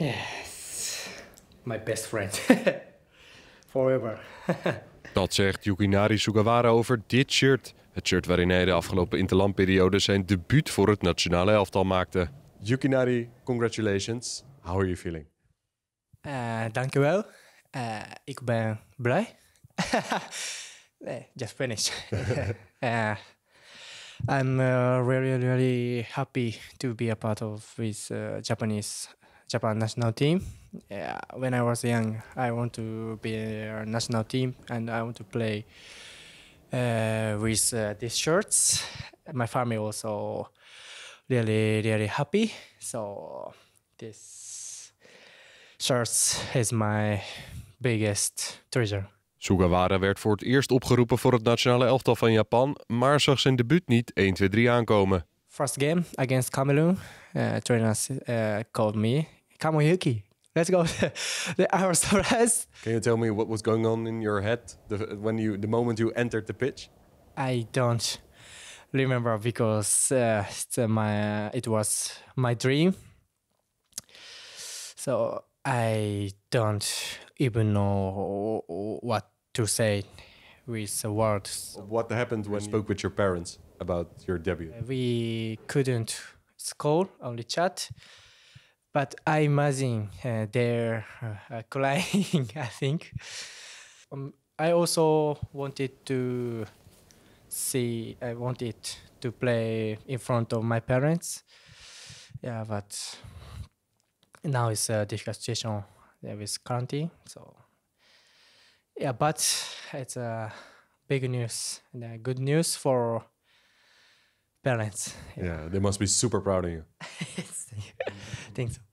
Yes. My best friend. Forever. Dat zegt Yukinari Sugawara over dit shirt. Het shirt waarin hij de afgelopen interlandperiode zijn debuut voor het nationale elftal maakte. Yukinari, congratulations. How are you feeling? Uh, dankjewel. Uh, ik ben blij. nee, just finished. uh, I'm really, really happy to be a part of this Japanese Japan national team. Yeah, when I was young, I want to be a national team and I want to play uh, with uh, these shirts. My family also really really happy. So this shirts is my biggest treasure. Sugawara werd voor het eerst opgeroepen voor het nationale elftal van Japan, maar zag zijn debuut niet 1, 2, 3 aankomen. First game against Cameroon, uh, trainer uh, called me Kamoyuki. Let's go. the hour of Can you tell me what was going on in your head the, when you, the moment you entered the pitch? I don't remember because uh, uh, my uh, it was my dream. So I don't even know what to say with the words. What happened when you spoke with your parents about your debut? We couldn't call, only chat. But I imagine uh, they're uh, uh crying, I think. Um, I also wanted to see, I wanted to play in front of my parents. Yeah, but now it's a difficult situation with quarantine. So, yeah, but it's a big news and good news for parents. Yeah. yeah. they must be super proud of you. so.